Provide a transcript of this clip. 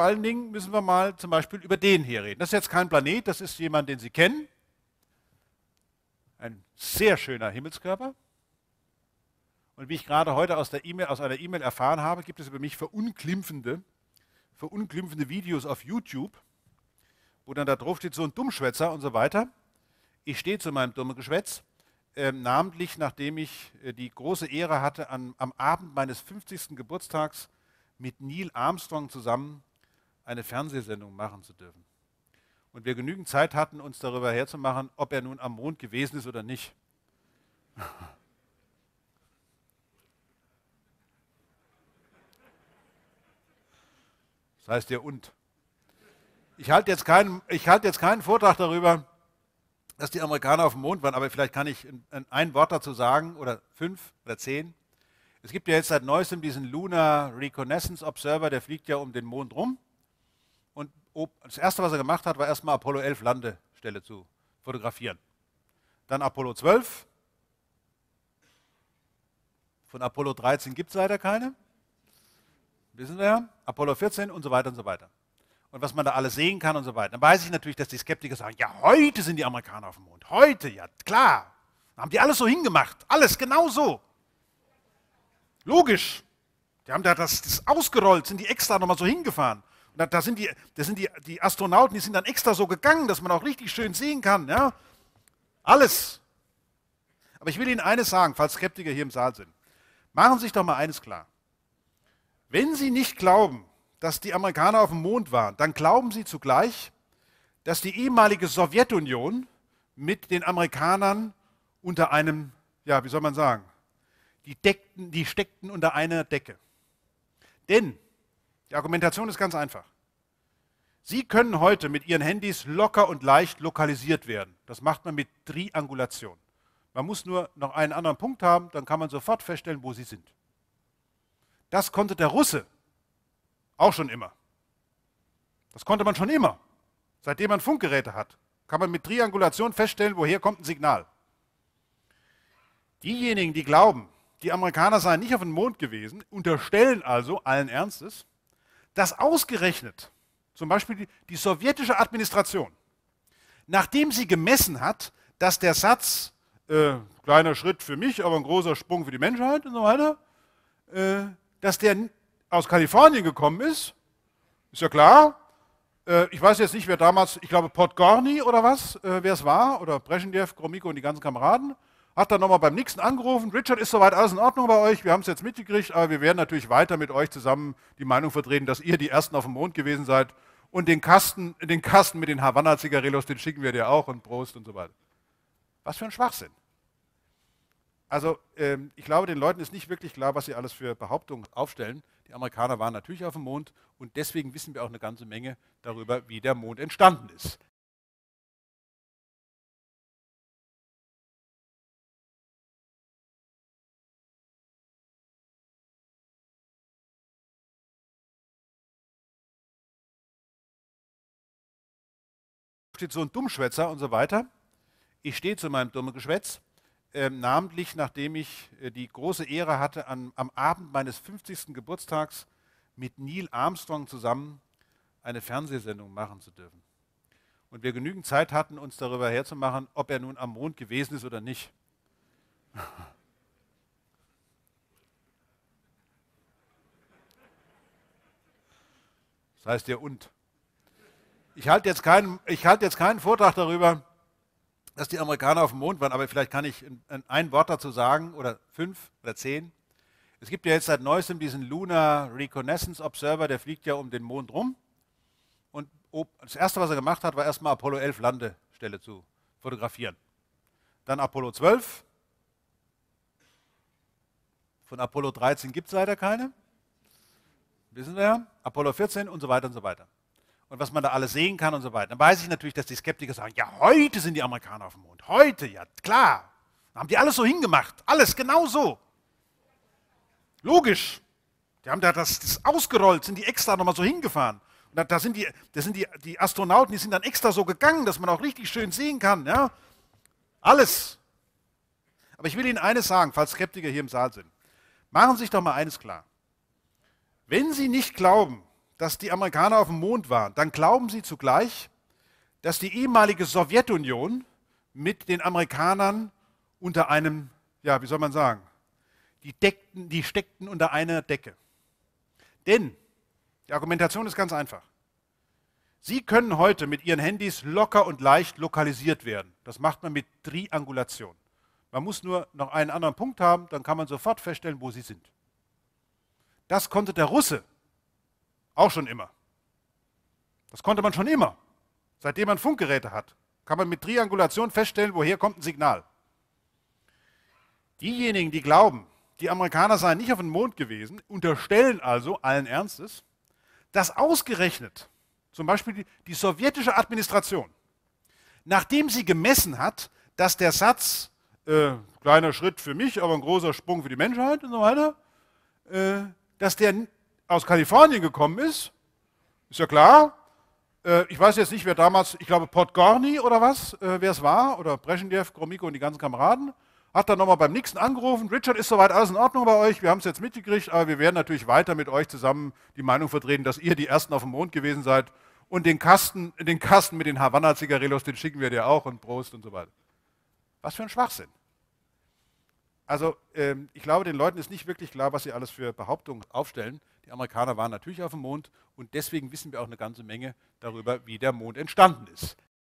vor allen Dingen müssen wir mal zum Beispiel über den hier reden. Das ist jetzt kein Planet, das ist jemand, den Sie kennen. Ein sehr schöner Himmelskörper. Und wie ich gerade heute aus, der e aus einer E-Mail erfahren habe, gibt es über mich verunglimpfende, verunglimpfende Videos auf YouTube, wo dann da drauf steht, so ein Dummschwätzer und so weiter. Ich stehe zu meinem dummen Geschwätz. Äh, namentlich nachdem ich äh, die große Ehre hatte, an, am Abend meines 50. Geburtstags mit Neil Armstrong zusammen eine Fernsehsendung machen zu dürfen. Und wir genügend Zeit hatten, uns darüber herzumachen, ob er nun am Mond gewesen ist oder nicht. Das heißt ja und. Ich halte jetzt, keinen, jetzt keinen Vortrag darüber, dass die Amerikaner auf dem Mond waren, aber vielleicht kann ich ein Wort dazu sagen oder fünf oder zehn. Es gibt ja jetzt seit neuestem diesen Lunar Reconnaissance Observer, der fliegt ja um den Mond rum das Erste, was er gemacht hat, war erstmal Apollo 11 Landestelle zu fotografieren. Dann Apollo 12. Von Apollo 13 gibt es leider keine. Wissen wir ja. Apollo 14 und so weiter und so weiter. Und was man da alles sehen kann und so weiter. Dann weiß ich natürlich, dass die Skeptiker sagen, ja, heute sind die Amerikaner auf dem Mond. Heute, ja, klar. Da haben die alles so hingemacht. Alles genau so. Logisch. Die haben da das, das ausgerollt, sind die extra nochmal so hingefahren. Und da, sind, die, da sind die, die Astronauten, die sind dann extra so gegangen, dass man auch richtig schön sehen kann. Ja? Alles. Aber ich will Ihnen eines sagen, falls Skeptiker hier im Saal sind. Machen Sie sich doch mal eines klar. Wenn Sie nicht glauben, dass die Amerikaner auf dem Mond waren, dann glauben Sie zugleich, dass die ehemalige Sowjetunion mit den Amerikanern unter einem, ja, wie soll man sagen, die, deckten, die steckten unter einer Decke. Denn die Argumentation ist ganz einfach. Sie können heute mit Ihren Handys locker und leicht lokalisiert werden. Das macht man mit Triangulation. Man muss nur noch einen anderen Punkt haben, dann kann man sofort feststellen, wo Sie sind. Das konnte der Russe auch schon immer. Das konnte man schon immer. Seitdem man Funkgeräte hat, kann man mit Triangulation feststellen, woher kommt ein Signal. Diejenigen, die glauben, die Amerikaner seien nicht auf dem Mond gewesen, unterstellen also allen Ernstes, dass ausgerechnet zum Beispiel die, die sowjetische Administration, nachdem sie gemessen hat, dass der Satz äh, kleiner Schritt für mich, aber ein großer Sprung für die Menschheit und so weiter, äh, dass der aus Kalifornien gekommen ist, ist ja klar. Äh, ich weiß jetzt nicht, wer damals, ich glaube Podgorny oder was, äh, wer es war, oder Brezhnev, Gromyko und die ganzen Kameraden, hat dann nochmal beim nächsten angerufen, Richard, ist soweit alles in Ordnung bei euch, wir haben es jetzt mitgekriegt, aber wir werden natürlich weiter mit euch zusammen die Meinung vertreten, dass ihr die Ersten auf dem Mond gewesen seid und den Kasten, den Kasten mit den Havanna-Zigarillos, den schicken wir dir auch und Prost und so weiter. Was für ein Schwachsinn. Also ähm, ich glaube, den Leuten ist nicht wirklich klar, was sie alles für Behauptungen aufstellen. Die Amerikaner waren natürlich auf dem Mond und deswegen wissen wir auch eine ganze Menge darüber, wie der Mond entstanden ist. steht so ein Dummschwätzer und so weiter. Ich stehe zu meinem dummen Geschwätz, äh, namentlich nachdem ich äh, die große Ehre hatte, an, am Abend meines 50. Geburtstags mit Neil Armstrong zusammen eine Fernsehsendung machen zu dürfen. Und wir genügend Zeit hatten, uns darüber herzumachen, ob er nun am Mond gewesen ist oder nicht. Das heißt ja und. Ich halte jetzt, halt jetzt keinen Vortrag darüber, dass die Amerikaner auf dem Mond waren, aber vielleicht kann ich ein, ein Wort dazu sagen oder fünf oder zehn. Es gibt ja jetzt seit neuestem diesen Lunar Reconnaissance Observer, der fliegt ja um den Mond rum. Und das Erste, was er gemacht hat, war erstmal Apollo 11 Landestelle zu fotografieren. Dann Apollo 12. Von Apollo 13 gibt es leider keine. Wissen wir ja. Apollo 14 und so weiter und so weiter und was man da alles sehen kann und so weiter. Dann weiß ich natürlich, dass die Skeptiker sagen, ja, heute sind die Amerikaner auf dem Mond. Heute, ja, klar. Dann haben die alles so hingemacht. Alles genau so. Logisch. Die haben da das, das ausgerollt, sind die extra nochmal so hingefahren. Und da, da sind, die, da sind die, die Astronauten, die sind dann extra so gegangen, dass man auch richtig schön sehen kann. Ja? Alles. Aber ich will Ihnen eines sagen, falls Skeptiker hier im Saal sind. Machen Sie sich doch mal eines klar. Wenn Sie nicht glauben, dass die Amerikaner auf dem Mond waren, dann glauben sie zugleich, dass die ehemalige Sowjetunion mit den Amerikanern unter einem, ja, wie soll man sagen, die, deckten, die steckten unter einer Decke. Denn die Argumentation ist ganz einfach. Sie können heute mit Ihren Handys locker und leicht lokalisiert werden. Das macht man mit Triangulation. Man muss nur noch einen anderen Punkt haben, dann kann man sofort feststellen, wo Sie sind. Das konnte der Russe auch schon immer. Das konnte man schon immer. Seitdem man Funkgeräte hat, kann man mit Triangulation feststellen, woher kommt ein Signal. Diejenigen, die glauben, die Amerikaner seien nicht auf dem Mond gewesen, unterstellen also allen Ernstes, dass ausgerechnet zum Beispiel die, die sowjetische Administration, nachdem sie gemessen hat, dass der Satz äh, kleiner Schritt für mich, aber ein großer Sprung für die Menschheit und so weiter, äh, dass der aus Kalifornien gekommen ist, ist ja klar. Äh, ich weiß jetzt nicht, wer damals, ich glaube Podgorny oder was, äh, wer es war, oder Brezhnev, Gromyko und die ganzen Kameraden, hat dann nochmal beim Nixon angerufen, Richard, ist soweit alles in Ordnung bei euch, wir haben es jetzt mitgekriegt, aber wir werden natürlich weiter mit euch zusammen die Meinung vertreten, dass ihr die Ersten auf dem Mond gewesen seid und den Kasten, den Kasten mit den Havanna-Zigarillos, den schicken wir dir auch und Prost und so weiter. Was für ein Schwachsinn. Also ähm, ich glaube, den Leuten ist nicht wirklich klar, was sie alles für Behauptungen aufstellen. Die Amerikaner waren natürlich auf dem Mond und deswegen wissen wir auch eine ganze Menge darüber, wie der Mond entstanden ist.